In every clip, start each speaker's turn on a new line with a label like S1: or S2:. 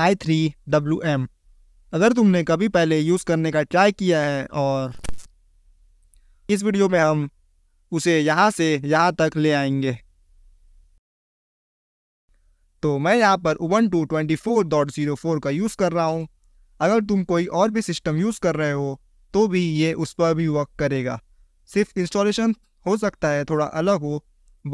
S1: I three W M अगर तुमने कभी पहले यूज़ करने का ट्राई किया है और इस वीडियो में हम उसे यहाँ से यहाँ तक ले आएंगे तो मैं यहाँ पर one two twenty four dot zero four का यूज़ कर रहा हूँ अगर तुम कोई और भी सिस्टम यूज़ कर रहे हो तो भी ये उस पर भी वर्क करेगा सिर्फ इंस्टॉलेशन हो सकता है थोड़ा अलग हो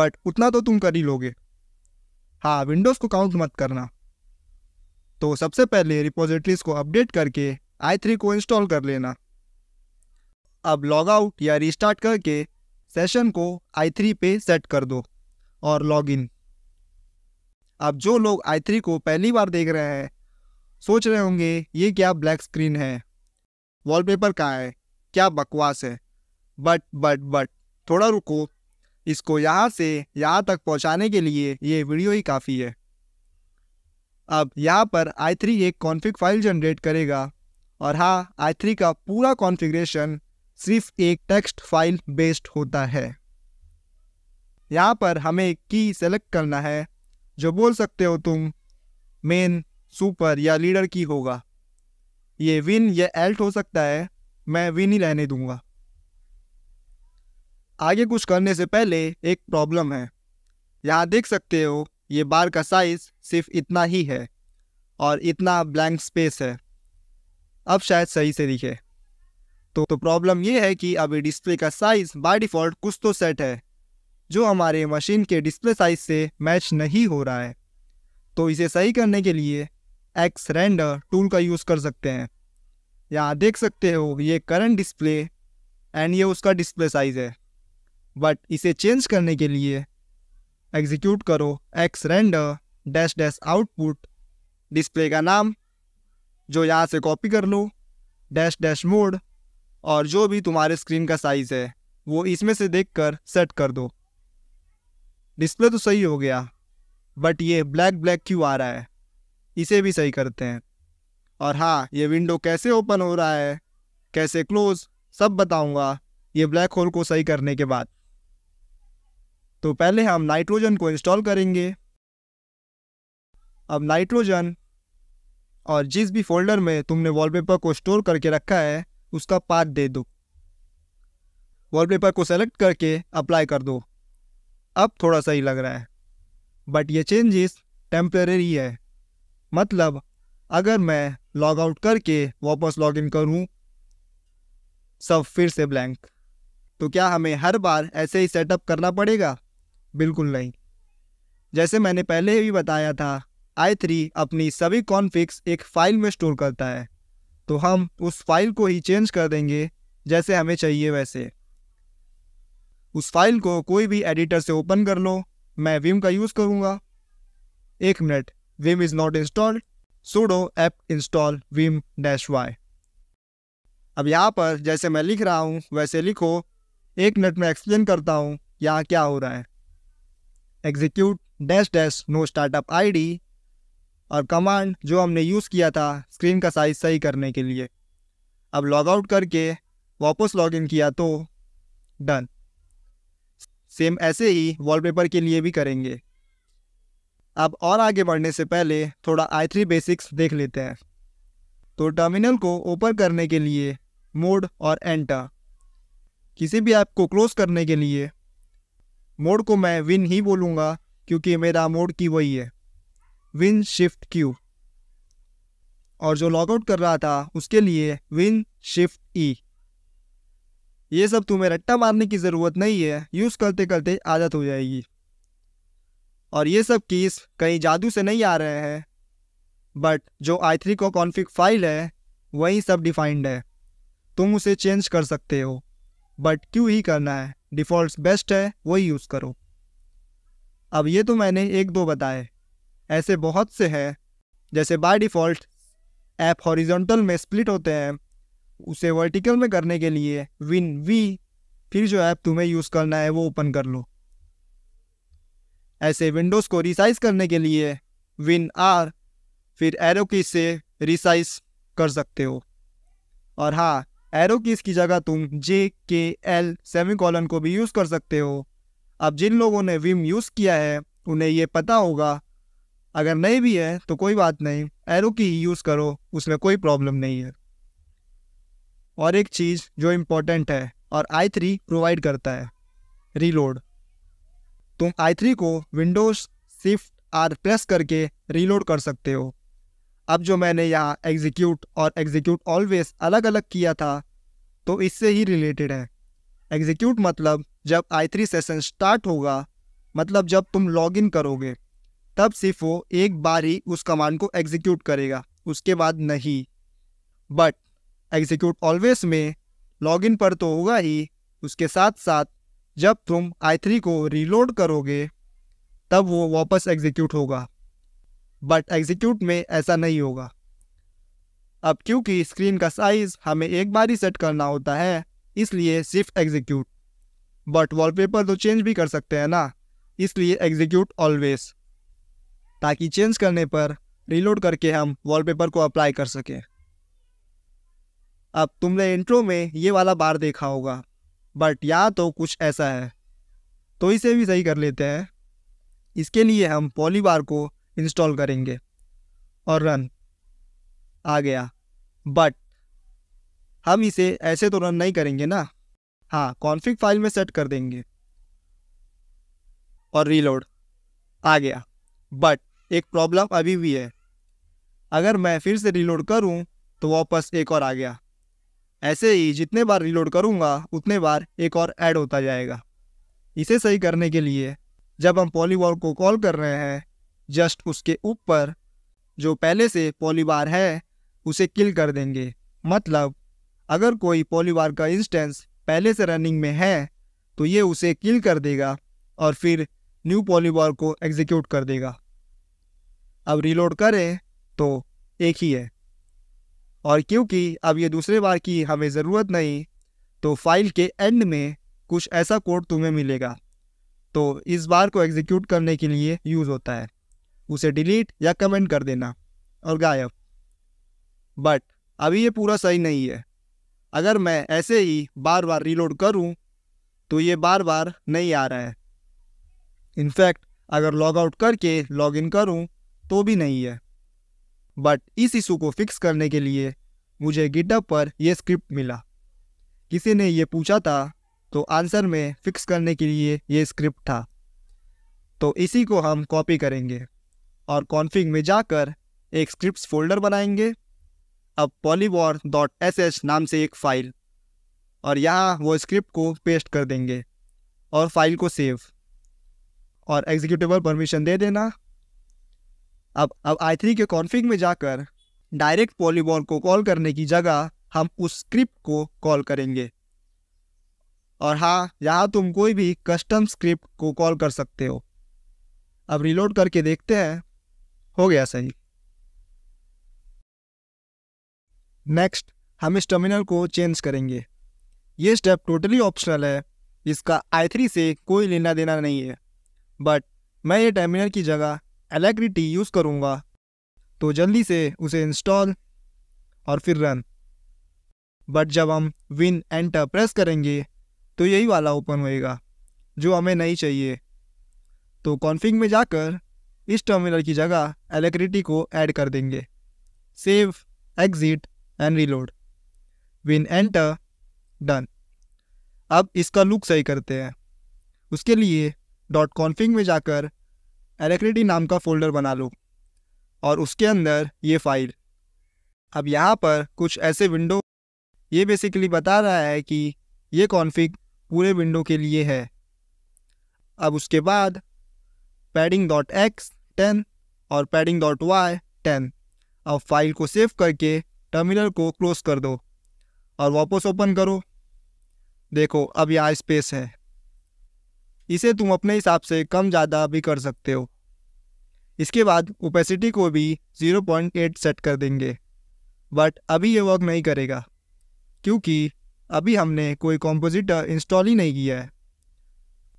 S1: बट उतना तो तुम कर ही लोगे हाँ विंडोज़ को काउंट मत करना तो सबसे पहले रिपोजिटरीज को अपडेट करके आई थ्री को इंस्टॉल कर लेना अब लॉग आउट या रिस्टार्ट करके सेशन को आई थ्री पे सेट कर दो और लॉग इन अब जो लोग आई थ्री को पहली बार देख रहे हैं सोच रहे होंगे ये क्या ब्लैक स्क्रीन है वॉलपेपर कहाँ है क्या बकवास है बट बट बट थोड़ा रुको इसको यहाँ से यहाँ तक पहुँचाने के लिए ये वीडियो ही काफ़ी है अब यहाँ पर आई थ्री एक कॉन्फ़िग फाइल जनरेट करेगा और हाँ आई थ्री का पूरा कॉन्फ़िगरेशन सिर्फ एक टेक्स्ट फाइल बेस्ड होता है यहाँ पर हमें की सेलेक्ट करना है जो बोल सकते हो तुम मेन सुपर या लीडर की होगा ये विन या एल्ट हो सकता है मैं विन ही रहने दूंगा आगे कुछ करने से पहले एक प्रॉब्लम है यहाँ देख सकते हो ये बार का साइज़ सिर्फ इतना ही है और इतना ब्लैंक स्पेस है अब शायद सही से दिखे तो तो प्रॉब्लम ये है कि अभी डिस्प्ले का साइज़ बाय डिफ़ॉल्ट कुछ तो सेट है जो हमारे मशीन के डिस्प्ले साइज़ से मैच नहीं हो रहा है तो इसे सही करने के लिए एक्स रेंडर टूल का यूज़ कर सकते हैं यहाँ देख सकते हो ये करंट डिस्प्ले एंड ये उसका डिस्प्ले साइज़ है बट इसे चेंज करने के लिए एग्जीक्यूट करो X render dash dash output display का नाम जो यहाँ से कॉपी कर लो डैश डैश मोड और जो भी तुम्हारे स्क्रीन का साइज़ है वो इसमें से देखकर सेट कर दो डिस्प्ले तो सही हो गया बट ये ब्लैक ब्लैक क्यों आ रहा है इसे भी सही करते हैं और हाँ ये विंडो कैसे ओपन हो रहा है कैसे क्लोज सब बताऊँगा ये ब्लैक होल को सही करने के बाद तो पहले हम नाइट्रोजन को इंस्टॉल करेंगे अब नाइट्रोजन और जिस भी फोल्डर में तुमने वॉलपेपर को स्टोर करके रखा है उसका पाथ दे दो वॉलपेपर को सेलेक्ट करके अप्लाई कर दो अब थोड़ा सही लग रहा है बट ये चेंजेस टेम्प्रेरी है मतलब अगर मैं लॉग आउट करके वापस लॉग इन करूँ सब फिर से ब्लैंक तो क्या हमें हर बार ऐसे ही सेटअप करना पड़ेगा बिल्कुल नहीं जैसे मैंने पहले ही बताया था आई थ्री अपनी सभी कॉन्फिक्स एक फ़ाइल में स्टोर करता है तो हम उस फाइल को ही चेंज कर देंगे जैसे हमें चाहिए वैसे उस फाइल को कोई भी एडिटर से ओपन कर लो मैं विम का यूज़ करूँगा एक minute vim is not installed sudo apt install vim dash Y अब यहाँ पर जैसे मैं लिख रहा हूँ वैसे लिखो एक मिनट में एक्सप्लेन करता हूँ यहाँ क्या हो रहा है execute dash dash no startup ID और कमांड जो हमने यूज़ किया था स्क्रीन का साइज़ सही करने के लिए अब लॉग आउट करके वापस लॉगिन किया तो डन सेम ऐसे ही वॉलपेपर के लिए भी करेंगे अब और आगे बढ़ने से पहले थोड़ा आई थ्री बेसिक्स देख लेते हैं तो टर्मिनल को ओपन करने के लिए मोड और एंटर किसी भी ऐप को क्लोज करने के लिए मोड को मैं विन ही बोलूँगा क्योंकि मेरा मोड की वही है विन शिफ्ट क्यू और जो लॉगआउट कर रहा था उसके लिए विन शिफ्ट ई ये सब तुम्हें रट्टा मारने की ज़रूरत नहीं है यूज़ करते करते आदत हो जाएगी और ये सब कीस कहीं जादू से नहीं आ रहे हैं बट जो आई थ्री को कॉन्फ़िग फाइल है वही सब डिफाइंड है तुम उसे चेंज कर सकते हो बट क्यों ही करना है डिफ़ॉल्ट बेस्ट है वही यूज़ करो अब ये तो मैंने एक दो बताए ऐसे बहुत से हैं जैसे बाय डिफ़ॉल्ट ऐप हॉरिजॉन्टल में स्प्लिट होते हैं उसे वर्टिकल में करने के लिए विन वी फिर जो ऐप तुम्हें यूज़ करना है वो ओपन कर लो ऐसे विंडोज़ को रिसाइज करने के लिए विन आर फिर एरो की से रिसाइज कर सकते हो और हाँ एरो कीज की जगह तुम जे के एल सेमी कॉलन को भी यूज़ कर सकते हो अब जिन लोगों ने विम यूज़ किया है उन्हें ये पता होगा अगर नहीं भी है तो कोई बात नहीं एरो की ही यूज़ करो उसमें कोई प्रॉब्लम नहीं है और एक चीज़ जो इम्पोर्टेंट है और आई थ्री प्रोवाइड करता है रीलोड तुम आई थ्री को विंडोज़ शिफ्ट आर प्रेस करके रीलोड कर सकते हो अब जो मैंने यहाँ एग्जीक्यूट और एग्जीक्यूट ऑलवेज अलग अलग किया था तो इससे ही रिलेटेड है एग्जीक्यूट मतलब जब आई थ्री सेशन स्टार्ट होगा मतलब जब तुम लॉग इन करोगे तब सिर्फ वो एक बार ही उस कमांड को एग्जीक्यूट करेगा उसके बाद नहीं बट एग्जीक्यूट ऑलवेज में लॉग इन पर तो होगा ही उसके साथ साथ जब तुम आई थ्री को रीलोड करोगे तब वो वापस एग्जीक्यूट होगा बट एग्जीक्यूट में ऐसा नहीं होगा अब क्योंकि स्क्रीन का साइज़ हमें एक बार ही सेट करना होता है इसलिए सिर्फ एग्जीक्यूट बट वॉलपेपर तो चेंज भी कर सकते हैं ना इसलिए एग्जीक्यूट ऑलवेज ताकि चेंज करने पर रीलोड करके हम वॉलपेपर को अप्लाई कर सकें अब तुमने इंट्रो में ये वाला बार देखा होगा बट यहाँ तो कुछ ऐसा है तो इसे भी सही कर लेते हैं इसके लिए हम पॉली बार को इंस्टॉल करेंगे और रन आ गया बट हम इसे ऐसे तो रन नहीं करेंगे ना हाँ कॉन्फ़िग फाइल में सेट कर देंगे और रीलोड आ गया बट एक प्रॉब्लम अभी भी है अगर मैं फिर से रीलोड करूँ तो वापस एक और आ गया ऐसे ही जितने बार रीलोड करूँगा उतने बार एक और ऐड होता जाएगा इसे सही करने के लिए जब हम पॉलीवॉल को कॉल कर रहे हैं जस्ट उसके ऊपर जो पहले से पॉलीबार है उसे किल कर देंगे मतलब अगर कोई पॉलीबार का इंस्टेंस पहले से रनिंग में है तो ये उसे किल कर देगा और फिर न्यू पॉलीबार को एग्जीक्यूट कर देगा अब रिलोड करें तो एक ही है और क्योंकि अब ये दूसरे बार की हमें ज़रूरत नहीं तो फाइल के एंड में कुछ ऐसा कोड तुम्हें मिलेगा तो इस बार को एग्जीक्यूट करने के लिए यूज़ होता है उसे डिलीट या कमेंट कर देना और गायब बट अभी ये पूरा सही नहीं है अगर मैं ऐसे ही बार बार रीलोड करूं तो ये बार बार नहीं आ रहा है इनफैक्ट अगर लॉग आउट करके लॉग इन करूँ तो भी नहीं है बट इस इशू को फिक्स करने के लिए मुझे गिटअप पर यह स्क्रिप्ट मिला किसी ने यह पूछा था तो आंसर में फिक्स करने के लिए ये स्क्रिप्ट था तो इसी को हम कॉपी करेंगे और कॉन्फ़िग में जाकर एक स्क्रिप्ट फोल्डर बनाएंगे अब पॉलीवॉर डॉट एस एच नाम से एक फ़ाइल और यहाँ वो स्क्रिप्ट को पेस्ट कर देंगे और फाइल को सेव और एग्जीक्यूटिवल परमिशन दे देना अब अब आई थ्री के कॉन्फ़िग में जाकर डायरेक्ट पॉलीवॉर को कॉल करने की जगह हम उस स्क्रिप्ट को कॉल करेंगे और हाँ यहाँ तुम कोई भी कस्टम स्क्रिप्ट को कॉल कर सकते हो अब रिलोड करके देखते हैं हो गया सही नेक्स्ट हम इस टर्मिनल को चेंज करेंगे ये स्टेप टोटली ऑप्शनल है इसका आई थ्री से कोई लेना देना नहीं है बट मैं ये टर्मिनल की जगह एलेक्ट्रिटी यूज़ करूँगा तो जल्दी से उसे इंस्टॉल और फिर रन बट जब हम विन एंटर प्रेस करेंगे तो यही वाला ओपन होएगा जो हमें नहीं चाहिए तो कॉन्फ़िग में जाकर इस टर्मिनल की जगह एलेक्रिटी को ऐड कर देंगे save exit and reload win enter done अब इसका लुक सही करते हैं उसके लिए डॉट कॉन्फिंग में जाकर एलेक्रिटी नाम का फोल्डर बना लो और उसके अंदर ये फाइल अब यहाँ पर कुछ ऐसे विंडो ये बेसिकली बता रहा है कि ये कॉन्फ़िग पूरे विंडो के लिए है अब उसके बाद पैडिंग डॉट एक्स टेन और पैडिंग डॉट वाई टेन अब फाइल को सेव करके टर्मिनल को क्लोज कर दो और वापस ओपन करो देखो अब यहाँ स्पेस है इसे तुम अपने हिसाब से कम ज़्यादा भी कर सकते हो इसके बाद ओपेसिटी को भी 0.8 सेट कर देंगे बट अभी ये वर्क नहीं करेगा क्योंकि अभी हमने कोई कॉम्पोजिटर इंस्टॉल ही नहीं किया है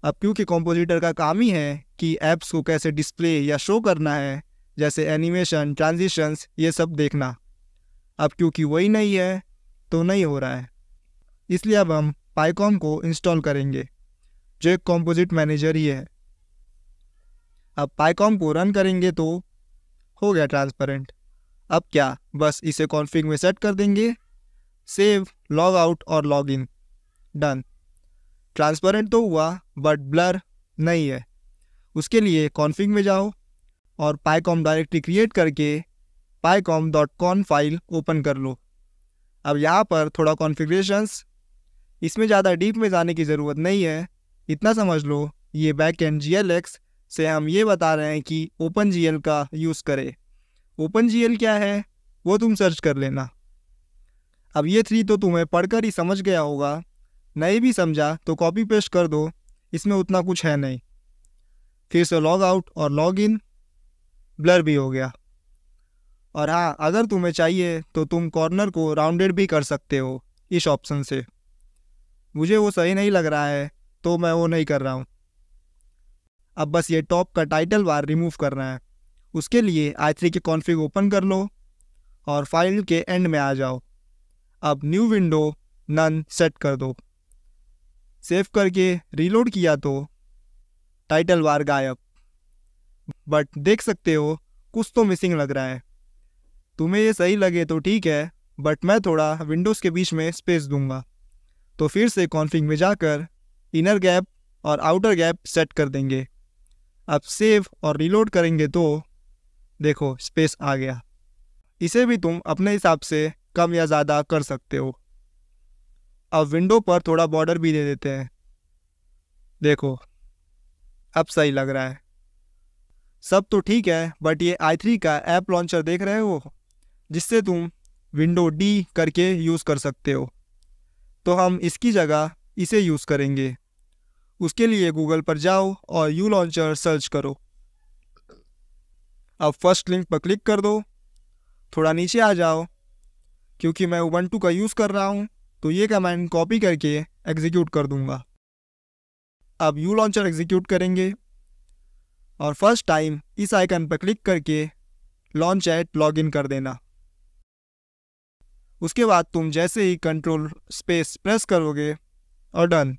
S1: अब क्योंकि कंपोजिटर का काम ही है कि ऐप्स को कैसे डिस्प्ले या शो करना है जैसे एनिमेशन ट्रांजिशंस ये सब देखना अब क्योंकि वही नहीं है तो नहीं हो रहा है इसलिए अब हम पाइकॉम को इंस्टॉल करेंगे जो एक कॉम्पोजिट मैनेजर ही है अब पाइकॉम को रन करेंगे तो हो गया ट्रांसपेरेंट अब क्या बस इसे कॉन्फ़िग में सेट कर देंगे सेव लॉग आउट और लॉग इन डन ट्रांसपेरेंट तो हुआ बट ब्लर नहीं है उसके लिए कॉन्फिग में जाओ और पाईकॉम डायरेक्टरी क्रिएट करके picom dot conf file open कर लो अब यहाँ पर थोड़ा कॉन्फ़िगरेशंस इसमें ज़्यादा डीप में जाने की ज़रूरत नहीं है इतना समझ लो ये बैक एंड जी से हम ये बता रहे हैं कि ओपन जी का यूज़ करें ओपन जी क्या है वो तुम सर्च कर लेना अब ये थ्री तो तुम्हें पढ़कर ही समझ गया होगा नहीं भी समझा तो कॉपी पेस्ट कर दो इसमें उतना कुछ है नहीं फिर से लॉग आउट और लॉग इन ब्लर भी हो गया और हाँ अगर तुम्हें चाहिए तो तुम कॉर्नर को राउंडेड भी कर सकते हो इस ऑप्शन से मुझे वो सही नहीं लग रहा है तो मैं वो नहीं कर रहा हूँ अब बस ये टॉप का टाइटल बार रिमूव करना है उसके लिए आई थ्री के कॉन्फ़िग ओपन कर लो और फाइल के एंड में आ जाओ अब न्यू विंडो नन सेट कर दो सेव करके रीलोड किया तो टाइटल बार गायब बट देख सकते हो कुछ तो मिसिंग लग रहा है तुम्हें ये सही लगे तो ठीक है बट मैं थोड़ा विंडोज़ के बीच में स्पेस दूंगा तो फिर से कॉन्फ़िग में जाकर इनर गैप और आउटर गैप सेट कर देंगे अब सेव और रीलोड करेंगे तो देखो स्पेस आ गया इसे भी तुम अपने हिसाब से कम या ज़्यादा कर सकते हो अब विंडो पर थोड़ा बॉर्डर भी दे देते हैं देखो अब सही लग रहा है सब तो ठीक है बट ये आई थ्री का ऐप लॉन्चर देख रहे हो जिससे तुम विंडो डी करके यूज़ कर सकते हो तो हम इसकी जगह इसे यूज़ करेंगे उसके लिए गूगल पर जाओ और यू लॉन्चर सर्च करो अब फर्स्ट लिंक पर क्लिक कर दो थोड़ा नीचे आ जाओ क्योंकि मैं वन टू का यूज़ कर रहा हूँ तो ये कमांड कॉपी करके एग्जीक्यूट कर दूंगा अब यू लॉन्चर एग्जीक्यूट करेंगे और फर्स्ट टाइम इस आइकन पर क्लिक करके लॉन्च एट लॉग इन कर देना उसके बाद तुम जैसे ही कंट्रोल स्पेस प्रेस करोगे और डन